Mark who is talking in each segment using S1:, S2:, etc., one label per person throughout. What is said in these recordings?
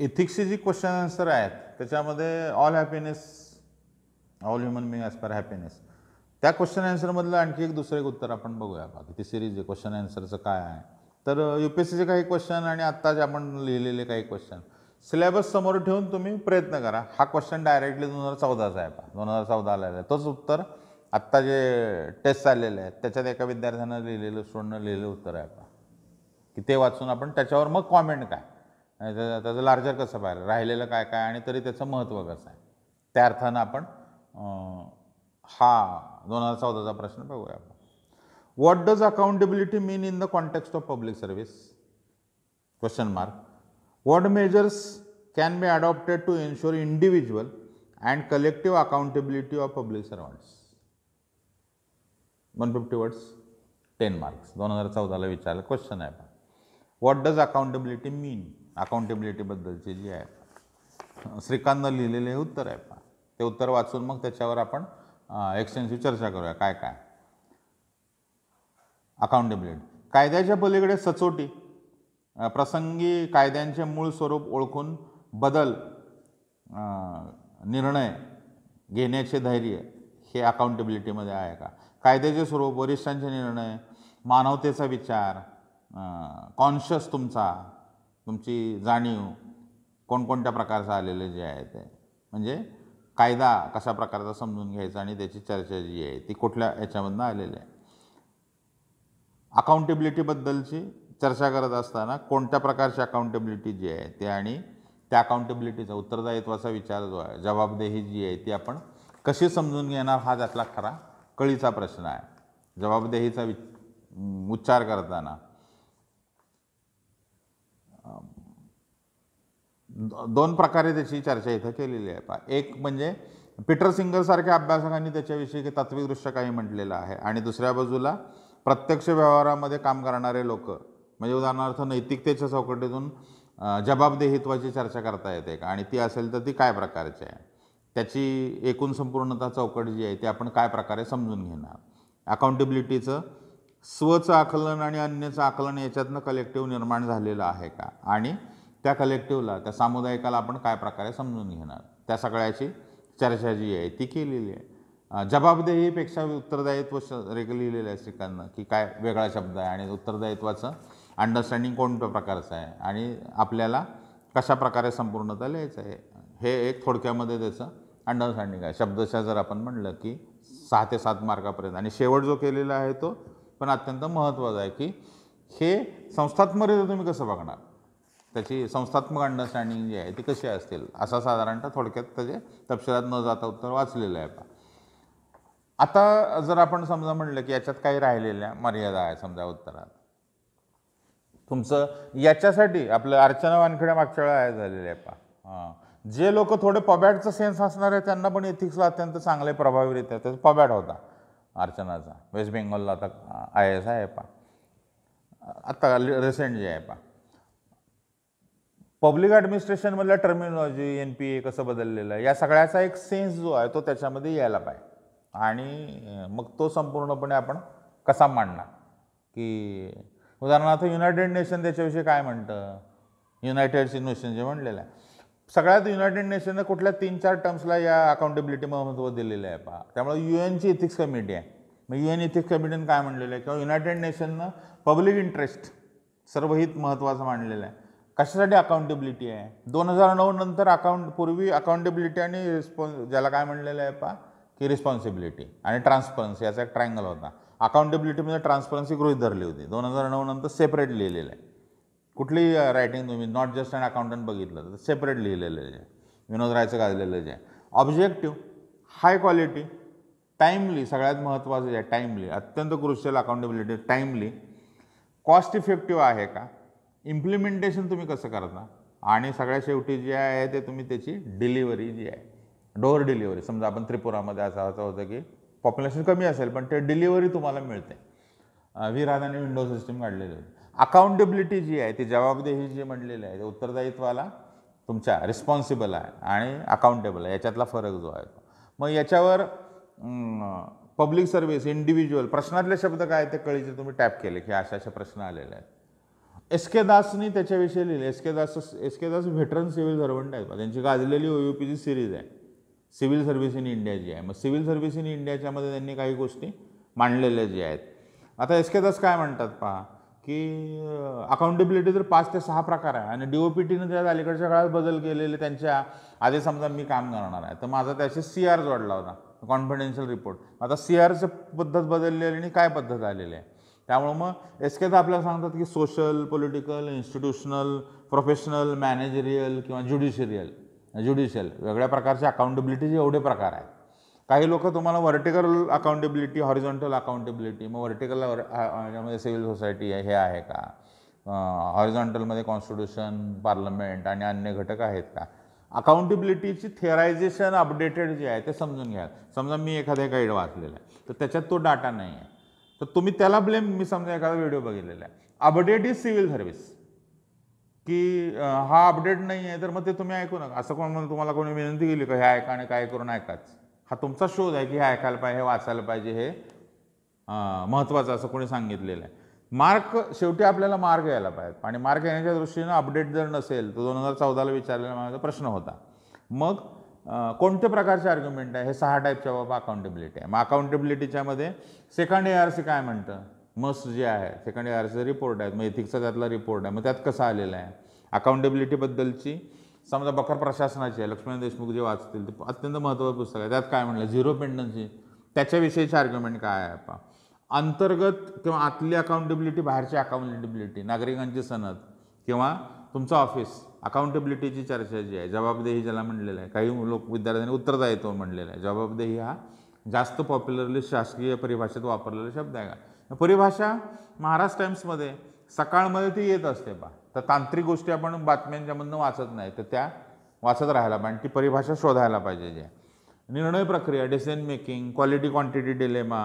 S1: इथिक्सचे जी question answer आहेत त्याच्यामध्ये all happiness all human being as per happiness त्या question आन्सरमधलं आणखी एक दुसरं एक उत्तर आपण बघूया बाकी किती सिरीज आहे क्वेश्चन आन्सरचं काय आहे तर यू पी एस सीचे काही क्वेश्चन आणि आत्ताचे आपण लिहिलेले काही क्वेश्चन सिलेबस समोर ठेवून तुम्ही प्रयत्न करा हा क्वेश्चन डायरेक्टली दोन हजार चौदाचा आहे पहा दोन हजार चौदा आलेला आहे तोच उत्तर आत्ता जे टेस्ट आलेले आहेत त्याच्यात एका विद्यार्थ्यानं लिहिलेलं स्टुडंटनं लिहिलेलं उत्तर आहे पहा की ते वाचून आपण त्याच्यावर मग कॉमेंट काय त्याचं लार्जर कसं पाहिलं राहिलेलं काय काय आणि तरी त्याचं महत्त्व कसं आहे त्या अर्थानं आपण हा दोन हजार चौदाचा प्रश्न बघूया आपण what does accountability mean in the context of public service question mark what measures can be adopted to ensure individual and collective accountability of public servants one fifty words ten marks दोन हजार चौदाला विचारलं question आहे पण what does accountability mean अकाउंटेबिलिटीबद्दलचे जे आहे श्रीकांतनं लिहिलेले हे उत्तर आहे पा ते उत्तर वाचून मग त्याच्यावर आपण एक्सटेन्सिव्ह चर्चा करूया काय काय अकाउंटेबिलिटी कायद्याच्या पलीकडे सचोटी प्रसंगी कायद्यांचे मूळ स्वरूप ओळखून बदल निर्णय घेण्याचे धैर्य हे अकाउंटेबिलिटीमध्ये आहे का कायद्याचे स्वरूप वरिष्ठांचे निर्णय मानवतेचा विचार कॉन्शियस तुमचा तुमची जाणीव कोणकोणत्या प्रकारचं आलेलं जे आहे ते म्हणजे कायदा कशा प्रकारचा समजून घ्यायचा आणि त्याची चर्चा जी आहे ती कुठल्या याच्यामधनं आलेली आहे अकाउंटेबिलिटीबद्दलची चर्चा करत असताना कोणत्या प्रकारची अकाउंटेबिलिटी जी आहे ते आणि त्या अकाउंटेबिलिटीचा उत्तरदायित्वाचा विचार जो आहे जबाबदेही जी आहे ती आपण कशी समजून घेणार हा त्यातला खरा कळीचा प्रश्न आहे जबाबदेहीचा वि उच्चार करताना दोन प्रकारे त्याची चर्चा इथं केलेली आहे पा एक म्हणजे पीटर सिंगरसारख्या अभ्यासकांनी त्याच्याविषयी तात्विकदृश्य काही म्हटलेलं आहे आणि दुसऱ्या बाजूला प्रत्यक्ष व्यवहारामध्ये काम करणारे लोक म्हणजे उदाहरणार्थ नैतिकतेच्या चौकटीतून जबाबदेहित्वाची चर्चा करता येते का आणि ती असेल तर ती काय प्रकारची आहे त्याची एकूण संपूर्णता चौकट जी आहे ती आपण काय प्रकारे समजून घेणार अकाउंटेबिलिटीचं स्वचं आकलन आणि अन्यचं आकलन याच्यातनं कलेक्टिव्ह निर्माण झालेलं आहे का आणि त्या कलेक्टिव्हला त्या सामुदायिकाला आपण काय प्रकारे समजून घेणार त्या सगळ्याची चर्चा जी आहे ती केलेली आहे जबाबदेहीपेक्षा उत्तरदायित्व श लिहिलेलं आहे श्रीकांतनं की काय वेगळा शब्द आहे आणि उत्तरदायित्वाचं अंडरस्टँडिंग कोणत्या प्रकारचं आहे आणि आपल्याला कशा प्रकारे संपूर्णता लिहायचं आहे हे एक थोडक्यामध्ये त्याचं अंडरस्टँडिंग आहे शब्दशः जर आपण म्हणलं की सहा ते सात मार्कापर्यंत आणि शेवट जो केलेला आहे तो पण अत्यंत महत्त्वाचा आहे की हे संस्थात्मर तुम्ही कसं बघणार त्याची संस्थात्मक अंडरस्टँडिंग जी आहे ती कशी असतील असा साधारणतः थोडक्यात त्याचे तपशिलात न जाता उत्तर वाचलेलं आहे पहा आता जर आपण समजा म्हटलं की याच्यात काही राहिलेल्या मर्यादा आहे समजा उत्तरात तुमचं याच्यासाठी आपलं अर्चना वानखेड्या मागच्या वेळा झालेले आहे पा जे लोक थोडे पबॅटचं सेन्स असणार आहे त्यांना पण एथिक्सला अत्यंत चांगले प्रभावीरित्या त्याचा पबॅट होता अर्चनाचा वेस्ट बेंगॉलला आता आय एस आहे पा आत्ता रिसेंट जे आहे पा पब्लिक ॲडमिनिस्ट्रेशनमधल्या टर्मिनॉलॉजी एन पी ए कसं बदललेलं आहे या सगळ्याचा एक सेन्स जो आहे तो त्याच्यामध्ये यायला पाहिजे आणि मग तो संपूर्णपणे आपण कसा मांडणार की उदाहरणार्थ युनायटेड नेशन त्याच्याविषयी काय म्हणतं युनायटेड नेशन जे म्हणलेलं आहे सगळ्यात युनायटेड नेशननं कुठल्या तीन चार टर्म्सला या अकाउंटेबिलिटी महत्त्व दिलेलं आहे पहा त्यामुळे यू एनची इथिक्स कमिटी आहे मग यू एन इथिक्स कमिटीनं काय म्हणलेलं आहे किंवा युनायटेड नेशननं पब्लिक इंटरेस्ट सर्वहित महत्त्वाचं मांडलेलं आहे कशासाठी अकाउंटेबिलिटी आहे दोन हजार नऊ नंतर अकाउंट पूर्वी अकाउंटेबिलिटी आणि रिस्पॉन्स ज्याला काय म्हणलेलं आहे पा की रिस्पॉन्सिबिलिटी आणि ट्रान्सपरन्सी याचा एक ट्रँगल होता अकाउंटेबिलिटी म्हणजे ट्रान्सपरन्सी गृहित धरली होती दोन हजार नऊ नंतर सेपरेट लिहिलेलं आहे कुठली रायटिंग तुम्ही नॉट जस्ट अँड अकाउंटंट बघितलं तर सेपरेट लिहिलेलं जे विनोद रायचं गाजलेलं जे ऑब्जेक्टिव्ह हाय क्वालिटी टाईमली सगळ्यात महत्त्वाचं जे आहे टाईमली अत्यंत crucial accountability timely cost effective आहे का इम्प्लिमेंटेशन तुम्ही कसं करता आणि सगळ्या शेवटी जे आहे ते तुम्ही त्याची डिलिव्हरी जी आहे डोअर डिलिव्हरी समजा आपण त्रिपुरामध्ये असं असं होतं की पॉप्युलेशन कमी असेल पण ते डिलिव्हरी तुम्हाला मिळते विराधाने विंडो सिस्टीम काढलेली होती अकाउंटेबिलिटी जी आहे ती जबाबदेही जी म्हणलेली आहे ते उत्तरदायित्वाला तुमच्या रिस्पॉन्सिबल आहे आणि अकाउंटेबल आहे याच्यातला फरक जो आहे मग याच्यावर पब्लिक सर्व्हिस इंडिव्हिज्युअल प्रश्नातले शब्द काय ते कळीचे तुम्ही टॅप केले की अशा अशा प्रश्न आलेले आहेत एस के दासनी त्याच्याविषयी लिहिले S K Das S K Das veteran civil servant आहेत त्यांची गाजलेली ओ यू पीची सिरीज आहे सिव्हिल सर्व्हिस इन जी आहे मग सिव्हिल सर्व्हिस इन इंडियाच्यामध्ये त्यांनी काही गोष्टी मांडलेल्या ज्या आहेत आता एस के दास काय म्हणतात पहा की अकाउंटेबिलिटी तर पाच ते सहा प्रकार आहे आणि डी ओ पी टीनं त्यात अलीकडच्या काळात बदल केलेले त्यांच्या आधी समजा मी काम करणार आहे तर माझा त्याशी सी आर जोडला होता कॉन्फिडेन्शियल रिपोर्ट आता सी आरचं पद्धत बदललेली आणि काय पद्धत आलेली आहे त्यामुळं मग एस के तर आपल्याला सांगतात की social political institutional professional managerial किंवा ज्युडिशरियल ज्युडिशियल वेगळ्या प्रकारचे अकाउंटेबिलिटीचे एवढे प्रकार आहेत काही लोक तुम्हाला व्हर्टिकल अकाउंटेबिलिटी हॉरिझॉन्टल अकाउंटेबिलिटी मग व्हर्टिकल यामध्ये सिव्हिल सोसायटी आहे हे आहे का हॉरिझॉन्टलमध्ये कॉन्स्टिट्यूशन पार्लमेंट आणि अन्य घटक आहेत का अकाउंटेबिलिटीची थेरायझेशन अपडेटेड जे आहे ते समजून घ्या समजा मी एखाद्या गाईड वाचलेला आहे तर त्याच्यात तो डाटा नाही आहे तर तुम्ही त्याला ब्लेम मी समजा एखादा व्हिडिओ बघितलेला आहे अपडेट इज सिव्हिल सर्व्हिस की हा अपडेट नाही आहे तर मग ते तुम्ही ऐकू नका असं कोण म्हणून तुम्हाला कोणी विनंती केली का हे ऐका आणि काय करून ऐकाच हा तुमचा शोध आहे की हे ऐकायला पाहिजे हे वाचायला पाहिजे हे महत्त्वाचं असं कोणी सांगितलेलं आहे मार्क शेवटी आपल्याला मार्क यायला पाहिजे आणि मार्क येण्याच्या दृष्टीनं अपडेट जर नसेल तर दोन हजार चौदाला विचारलेला माझा प्रश्न होता मग कोणत्या प्रकारचे आर्ग्युमेंट आहे हे सहा टाईपच्या बाबा अकाउंटेबिलिटी आहे मग अकाउंटेबिलिटीच्यामध्ये सेकंड ए आर सी काय म्हणतं मस्ट जे आहे सेकंड ए आर सीचा रिपोर्ट आहे मग इथिकचा त्यातला रिपोर्ट आहे मग त्यात कसा आलेला आहे अकाउंटेबिलिटीबद्दलची समजा बकर प्रशासनाची आहे लक्ष्मण देशमुख जे वाचतील ते अत्यंत महत्त्वाचं पुस्तक आहे त्यात काय म्हणलं झिरो पेंडन्सी त्याच्याविषयीचे आर्ग्युमेंट काय आहे आपण अंतर्गत किंवा आतली अकाउंटेबिलिटी बाहेरची अकाउंटेबिलिटी नागरिकांची सनद किंवा तुमचं ऑफिस अकाउंटेबिलिटीची चर्चा जी आहे जबाबदेही ज्याला म्हणलेलं आहे काही लोक विद्यार्थ्यांनी उत्तरदायित्व येतो म्हणलेला आहे जबाबदेही हा जास्त पॉप्युलरली शासकीय परिभाषेत वापरलेला शब्द आहे का परिभाषा महाराष्ट्र टाईम्समध्ये सकाळमध्ये ती येत असते बा तर तांत्रिक गोष्टी आपण बातम्यांच्यामधनं वाचत नाही तर त्या वाचत राहायला पाहिजे ती परिभाषा शोधायला पाहिजे जे निर्णय प्रक्रिया decision making quality quantity dilemma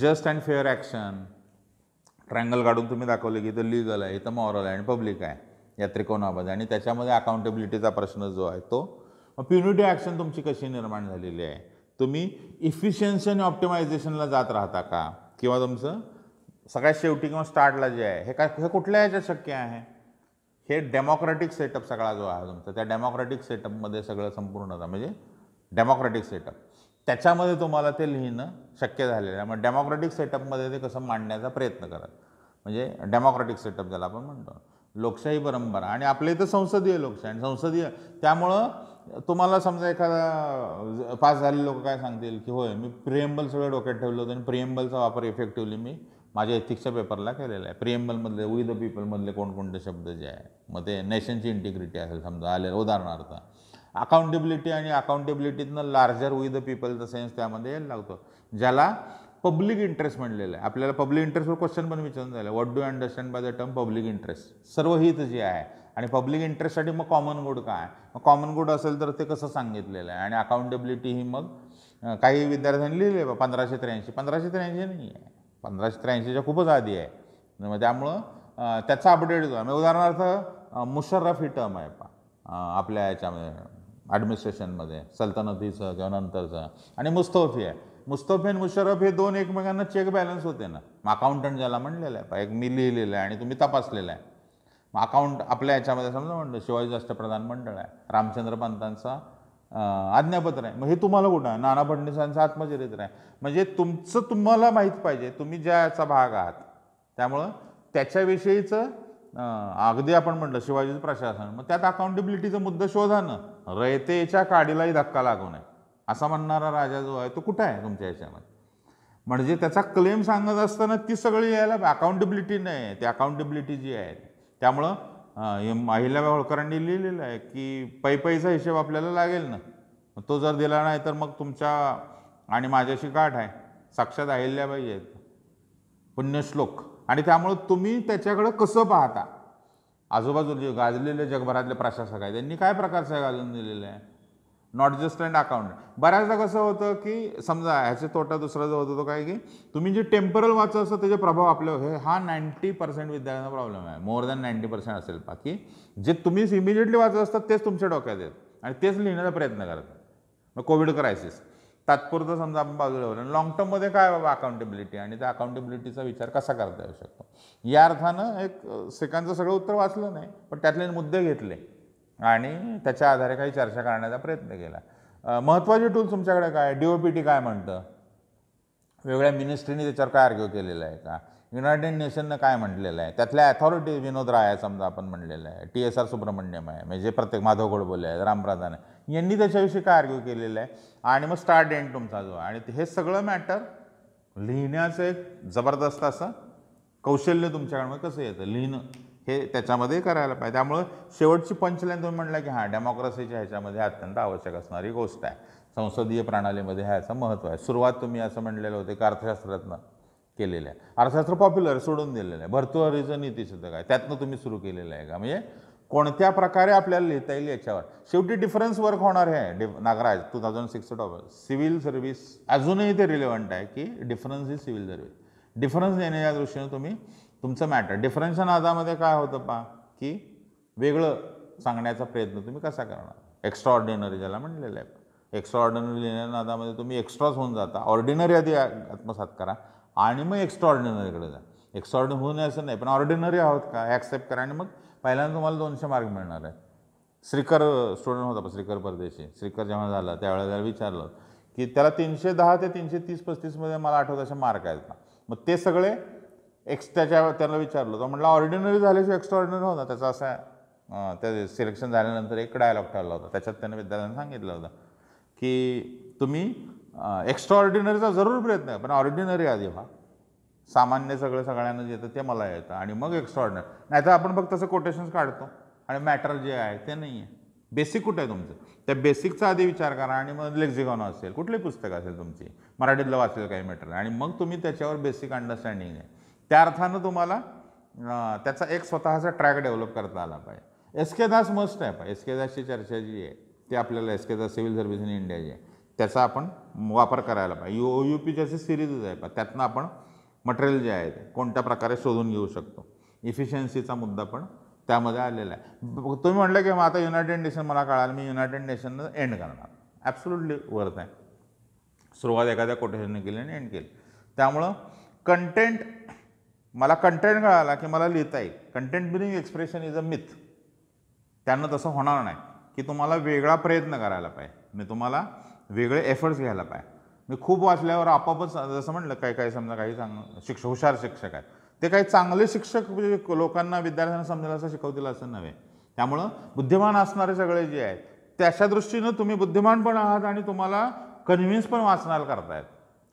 S1: just and fair action triangle काढून तुम्ही दाखवले की तर लिगल आहे इथं मॉरल आहे आणि पब्लिक आहे या त्रिकोणामध्ये आणि त्याच्यामध्ये अकाउंटेबिलिटीचा प्रश्न जो आहे तो प्युनिटी ॲक्शन तुमची कशी निर्माण झालेली आहे तुम्ही इफिशियन्सी आणि ऑप्टिमायझेशनला जात राहता का किंवा तुमचं सगळ्यात शेवटी किंवा स्टार्टला जे आहे हे काय हे कुठल्या याच्यात शक्य आहे हे डेमोक्रॅटिक सेटअप सगळा जो आहे तुमचा त्या डेमोक्रॅटिक सेटअपमध्ये सगळं संपूर्ण म्हणजे डेमोक्रॅटिक सेटअप त्याच्यामध्ये तुम्हाला ते लिहिणं शक्य झालेलं आहे मग डेमोक्रॅटिक सेटअपमध्ये ते कसं मांडण्याचा प्रयत्न करत म्हणजे डेमोक्रॅटिक सेटअप ज्याला आपण म्हणतो लोकशाही परंपरा आणि आपल्या इथं संसदीय लोकशाही आणि संसदीय त्यामुळं तुम्हाला समजा एखादा पास झाले लोक काय सांगतील की होय मी प्रिएम्बल सगळं डोक्यात ठेवलं होतं आणि प्रिएम्बलचा वापर इफेक्टिव्हली मी माझ्या एथिक्सच्या पेपरला केलेला आहे प्रिएम्बलमधले विथ द पीपलमधले कोणकोणते शब्द जे आहे मग ते नेशनची इंटिग्रिटी असेल समजा आले उदाहरणार्थ अकाउंटेबिलिटी आणि अकाउंटेबिलिटीतनं लार्जर विथ द पीपलचा सेन्स त्यामध्ये यायला लागतो ज्याला पब्लिक इंटरेस्ट म्हणलेलं आहे आपल्याला पब्लिक इंटरेस्टवर क्वेश्चन पण विचारून झालं what do understand by the term public interest सर्व हित जे आहे आणि पब्लिक इंटरेस्टसाठी मग कॉमन गुड काय मग कॉमन गुड असेल तर ते कसं सांगितलेलं आहे आणि अकाउंटेबिलिटी ही मग काही विद्यार्थ्यांनी लिहिले बा पंधराशे त्र्याऐंशी पंधराशे त्र्याऐंशी नाही आहे पंधराशे त्र्याऐंशीच्या खूपच आधी आहे मग त्यामुळं त्याचा अपडेट जो आहे उदाहरणार्थ मुशर्रफ ही टर्म आहे पा आपल्या याच्यामध्ये ॲडमिनिस्ट्रेशनमध्ये सल्तनतीचं किंवा नंतरचं आणि मुस्तोफी आहे मुस्तफेन मुशरफ हे दोन एकमेकांना चेक बॅलन्स होते ना मग अकाउंटंट ज्याला म्हणलेलं आहे एक मी लिहिलेलं आहे आणि तुम्ही तपासलेलं आहे मग अकाउंट आपल्या याच्यामध्ये समजा म्हणलं शिवाजी राष्ट्रप्रधान मंडळ आहे रामचंद्र पंतांचा आज्ञापत्र आहे मग हे तुम्हाला कुठं आहे नाना फडणवीसांचं आत्मचरित्र आहे म्हणजे तुमचं तुम्हाला माहीत पाहिजे तुम्ही ज्या याचा भाग आहात त्यामुळं त्याच्याविषयीचं अगदी आपण म्हटलं शिवाजीचं प्रशासन मग त्यात अकाउंटेबिलिटीचा मुद्दा शोधानं रयतेच्या काडीलाही धक्का लागू नये असा म्हणणारा राजा जो आहे तो कुठं आहे तुमच्या ह्याच्यामध्ये म्हणजे त्याचा क्लेम सांगत असताना ती सगळी यायला अकाउंटेबिलिटी नाही ती अकाउंटेबिलिटी जी आहे त्यामुळं महिला होळकरांनी लिहिलेलं आहे की पैसा हिशेब आपल्याला लागेल ना तो जर दिला नाही तर मग तुमच्या आणि माझ्याशी गाठ आहे साक्षात अहिल्याबाई आहेत पुण्यश्लोक आणि त्यामुळं तुम्ही त्याच्याकडं कसं पाहता आजूबाजूला गाजलेले जगभरातले प्रशासक आहेत त्यांनी काय प्रकारचं गाजून दिलेलं आहे नॉट जस्ट अँड अकाउंट बऱ्याचदा कसं होतं की समजा ह्याचे तोटा दुसरा जो होतो तो काय की तुम्ही जे टेम्परल वाचत असतं त्याचे प्रभाव आपले हे हा नाईन्टी पर्सेंट विद्यार्थ्यांना प्रॉब्लेम आहे मोर दॅन नाईन्टी पर्सेंट असेल बाकी जे तुम्हीच इमिजिएटली वाचत असतात तेच तुमच्या डोक्यात येत आणि तेच लिहिण्याचा प्रयत्न करत मग कोविड क्रायसिस तात्पुरतं समजा आपण बाजूला बोलून लॉंग टर्ममध्ये काय बाबा अकाउंटेबिलिटी आणि त्या अकाउंटेबिलिटीचा विचार कसा करता येऊ शकतो या अर्थानं एक सेकंदचं सगळं उत्तर वाचलं नाही पण त्यातले मुद्दे घेतले आणि त्याच्या आधारे काही चर्चा करण्याचा प्रयत्न केला महत्त्वाचे टूल तुमच्याकडे काय डी ओ पी टी काय म्हणतं वेगळ्या मिनिस्ट्रीने त्याच्यावर काय आर्ग्यू केलेलं आहे का युनायटेड नेशननं काय म्हटलेलं आहे त्यातल्या अथॉरिटी विनोद राय समजा आपण म्हणलेलं आहे टी एस आर सुब्रमण्यम आहे म्हणजे प्रत्येक माधव गोडबोले आहेत रामप्रधान आहे यांनी त्याच्याविषयी काय आर्ग्यू केलेलं आहे आणि मग स्टार्ट एंड तुमचा जो आणि हे सगळं मॅटर लिहिण्याचं एक जबरदस्त असं कौशल्य तुमच्याकडे कसं येतं लिहिणं हे त्याच्यामध्ये करायला पाहिजे त्यामुळं शेवटची पंचलाईन तुम्ही म्हटलं की हां डेमोक्रेसीच्या ह्याच्यामध्ये अत्यंत आवश्यक असणारी गोष्ट आहे संसदीय प्रणालीमध्ये ह्याचं महत्त्व आहे सुरुवात तुम्ही असं म्हणलेलं होते की अर्थशास्त्रातनं केलेलं आहे अर्थशास्त्र पॉप्युलर सोडून दिलेलं आहे भर्तुहरीचं नीतीसुद्धा काय त्यातनं तुम्ही सुरू केलेलं आहे का म्हणजे कोणत्या प्रकारे आपल्याला लिहिता येईल याच्यावर शेवटी डिफरन्स वर्क होणार आहे D Nagaraj two thousand six topper civil service अजूनही ते रिलेवंट आहे की डिफरन्स ही सिव्हिल सर्व्हिस डिफरन्स देण्याच्या दृष्टीनं तुम्ही तुमचं मॅटर डिफरन्स नादामध्ये काय होतं पा की वेगळं सांगण्याचा प्रयत्न तुम्ही कसा करणार एक्स्ट्रा ऑर्डिनरी ज्याला म्हणलेलं आहे एक्स्ट्रा ऑर्डिनरी लिहिण्या नादामध्ये तुम्ही एक्स्ट्राच होऊन जाता ऑर्डिनरी आधी आत्मसात करा आणि मग एक्स्ट्रा ऑर्डिनरीकडे जा एक्स्ट्रा ऑर्डिनरी होऊ असं नाही पण ऑर्डिनरी आहोत का ॲक्सेप्ट करा आणि मग पहिल्यांदा तुम्हाला दोनशे मार्क मिळणार आहे श्रीकर स्टुडंट होता श्रीकर परदेशी श्रीकर जेव्हा झाला त्यावेळेला विचारलं की त्याला तीनशे दहा ते तीनशे तीस पस्तीसमध्ये मला आठवत असे मार्क आहेत का मग ते सगळे एक्स्ट्राच्या त्यांना विचारलं तो म्हटलं ऑर्डिनरी झाल्याशिवाय एक्स्ट्रा ऑर्डिनरी होता त्याचा असा त्या सिलेक्शन झाल्यानंतर एक डायलॉग ठरला होता त्याच्यात त्यांनी विद्यार्थ्यांना सांगितलं होतं की तुम्ही एक्स्ट्रा ऑर्डिनरीचा जरूर प्रयत्न आहे पण ऑर्डिनरी आधी व्हा सामान्य सगळं सगळ्यांना जे ते मला येतं आणि मग एक्स्ट्रा ऑर्डिनरी नाहीतर आपण फक्त असं कोटेशन्स काढतो आणि मॅटर जे आहे ते नाही आहे बेसिक कुठं आहे तुमचं त्या बेसिकचा आधी विचार करा आणि मग लेक्झिकॉन असेल कुठली पुस्तकं असेल तुमची मराठीतलं वाचेल काही मॅटर आणि मग तुम्ही त्याच्यावर बेसिक अंडरस्टँडिंग आहे त्या अर्थानं तुम्हाला त्याचा एक स्वतःचा ट्रॅक डेव्हलप करता आला पाहिजे एस के दास मस्ट आहे एस के दासची चर्चा जी आहे ती आपल्याला S K Das civil service in India जी आहे त्याचा आपण वापर करायला पाहिजे यू ओ यू पी सिरीजच आहे पा त्यातनं आपण मटेरियल जे आहे ते कोणत्या प्रकारे शोधून घेऊ शकतो इफिशियन्सीचा मुद्दा पण त्यामध्ये आलेला आहे तुम्ही म्हटलं की मग आता युनायटेड नेशन मला कळाल मी युनायटेड नेशननं एंड करणार ॲब्सोल्युटली वर्थ आहे सुरुवात एखाद्या कोटेशनने केली आणि एंड केली त्यामुळं कंटेंट मला कंटेंट कळाला की मला लिहिता येईल content building expression is a myth त्यांना तसं होणार नाही की तुम्हाला वेगळा प्रयत्न करायला पाहिजे मी तुम्हाला वेगळे एफर्ट्स घ्यायला पाहिजे मी खूप वाचल्यावर आपापच जसं म्हटलं काय काय समजा काही चांग शिक्षक हुशार शिक्षक आहेत ते काही चांगले शिक्षक म्हणजे लोकांना विद्यार्थ्यांना समजेल असं शिकवतील असं नव्हे त्यामुळं बुद्धिमान असणारे सगळे जे आहेत त्याच्या दृष्टीनं तुम्ही बुद्धिमान पण आहात आणि तुम्हाला कन्व्हिन्स पण वाचनाला करतायत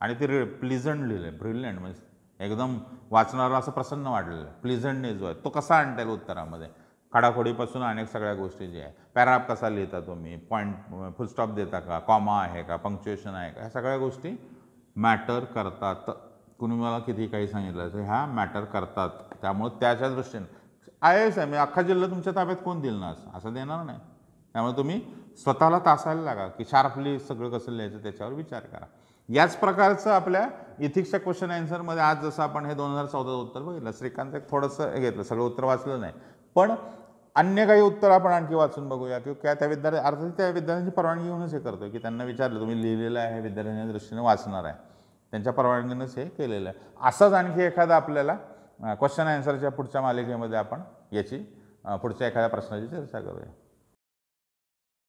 S1: आणि ते रि प्लिझंट आहे ब्रिलियंट म्हणजे एकदम वाचणारा असं प्रसन्न वाटलेलं आहे जो आहे तो कसा आणता येईल उत्तरामध्ये खडाखोडीपासून अनेक सगळ्या गोष्टी ज्या आहे पॅराप कसा लिहिता तुम्ही पॉईंट फुलस्टॉप देता का कॉमा आहे का पंक्च्युएशन आहे का ह्या सगळ्या गोष्टी मॅटर करतात कुणी मला किती काही सांगितलं तर ह्या मॅटर करतात त्यामुळं त्याच्या दृष्टीने आय एस आहे म्हणजे अख्खा जिल्हा तुमच्या ताब्यात कोण दिलं ना असं देणार नाही त्यामुळे तुम्ही स्वतःला तासायला लागा की शार्पली सगळं कसं लिहायचं त्याच्यावर विचार करा याच प्रकारचं आपल्या इथिक्सच्या क्वेश्चन ॲन्सरमध्ये आज जसं आपण हे दोन हजार चौदाचं उत्तर बघितलं श्रीकांत एक थोडंसं हे घेतलं सगळं उत्तर वाचलं नाही पण अन्य काही उत्तर आपण आणखी वाचून बघूया किंवा त्या विद्यार्थी अर्थात त्या विद्यार्थ्यांची परवानगी घेऊनच हे करतो की त्यांना विचारलं तुम्ही लिहिलेलं आहे विद्यार्थ्यांच्या दृष्टीने वाचणार आहे त्यांच्या परवानगीनंच हे केलेलं आहे असंच आणखी एखादा आपल्याला क्वेश्चन ॲन्सरच्या पुढच्या मालिकेमध्ये आपण याची पुढच्या एखाद्या प्रश्नाची चर्चा करूया